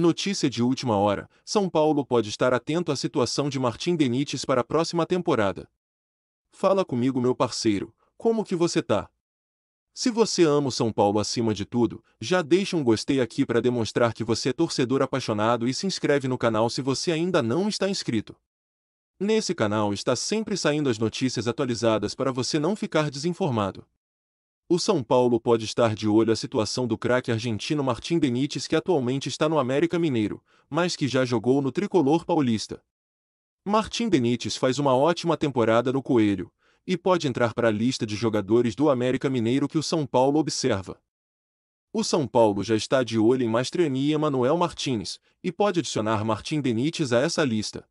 Notícia de última hora: São Paulo pode estar atento à situação de Martim Benítez para a próxima temporada. Fala comigo, meu parceiro, como que você tá? Se você ama o São Paulo acima de tudo, já deixa um gostei aqui para demonstrar que você é torcedor apaixonado e se inscreve no canal se você ainda não está inscrito. Nesse canal está sempre saindo as notícias atualizadas para você não ficar desinformado. O São Paulo pode estar de olho à situação do craque argentino Martim Benítez que atualmente está no América Mineiro, mas que já jogou no tricolor paulista. Martim Benítez faz uma ótima temporada no Coelho e pode entrar para a lista de jogadores do América Mineiro que o São Paulo observa. O São Paulo já está de olho em Mastrania Manuel Martins e pode adicionar Martim Benítez a essa lista.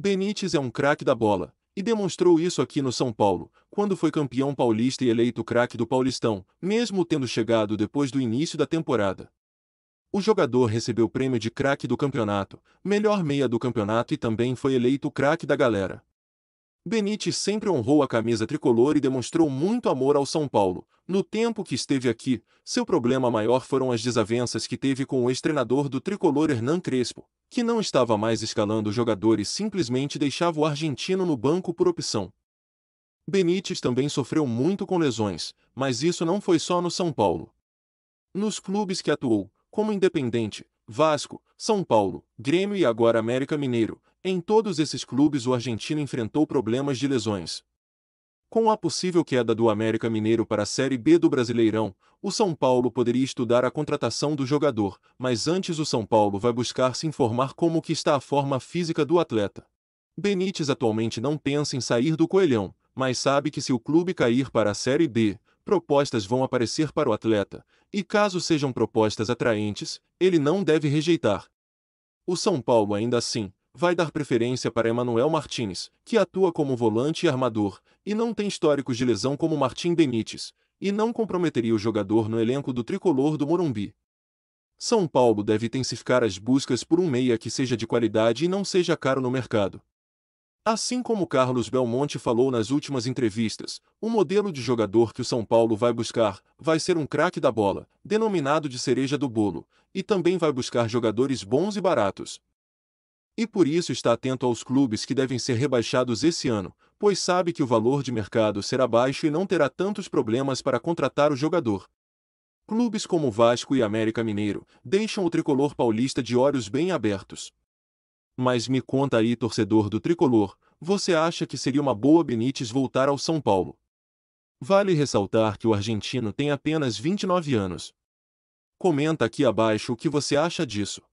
Benítez é um craque da bola, e demonstrou isso aqui no São Paulo, quando foi campeão paulista e eleito craque do Paulistão, mesmo tendo chegado depois do início da temporada. O jogador recebeu o prêmio de craque do campeonato, melhor meia do campeonato e também foi eleito craque da galera. Benítez sempre honrou a camisa tricolor e demonstrou muito amor ao São Paulo. No tempo que esteve aqui, seu problema maior foram as desavenças que teve com o ex-treinador do tricolor Hernán Crespo, que não estava mais escalando jogadores e simplesmente deixava o argentino no banco por opção. Benítez também sofreu muito com lesões, mas isso não foi só no São Paulo. Nos clubes que atuou, como Independente, Vasco, São Paulo, Grêmio e agora América Mineiro, em todos esses clubes o argentino enfrentou problemas de lesões. Com a possível queda do América Mineiro para a Série B do Brasileirão, o São Paulo poderia estudar a contratação do jogador, mas antes o São Paulo vai buscar se informar como que está a forma física do atleta. Benítez atualmente não pensa em sair do Coelhão, mas sabe que se o clube cair para a Série B, propostas vão aparecer para o atleta, e caso sejam propostas atraentes, ele não deve rejeitar. O São Paulo ainda assim vai dar preferência para Emanuel Martins, que atua como volante e armador, e não tem históricos de lesão como Martim Benítez, e não comprometeria o jogador no elenco do tricolor do Morumbi. São Paulo deve intensificar as buscas por um meia que seja de qualidade e não seja caro no mercado. Assim como Carlos Belmonte falou nas últimas entrevistas, o modelo de jogador que o São Paulo vai buscar vai ser um craque da bola, denominado de cereja do bolo, e também vai buscar jogadores bons e baratos, e por isso está atento aos clubes que devem ser rebaixados esse ano, pois sabe que o valor de mercado será baixo e não terá tantos problemas para contratar o jogador. Clubes como Vasco e América Mineiro deixam o tricolor paulista de olhos bem abertos. Mas me conta aí, torcedor do tricolor, você acha que seria uma boa Benítez voltar ao São Paulo? Vale ressaltar que o argentino tem apenas 29 anos. Comenta aqui abaixo o que você acha disso.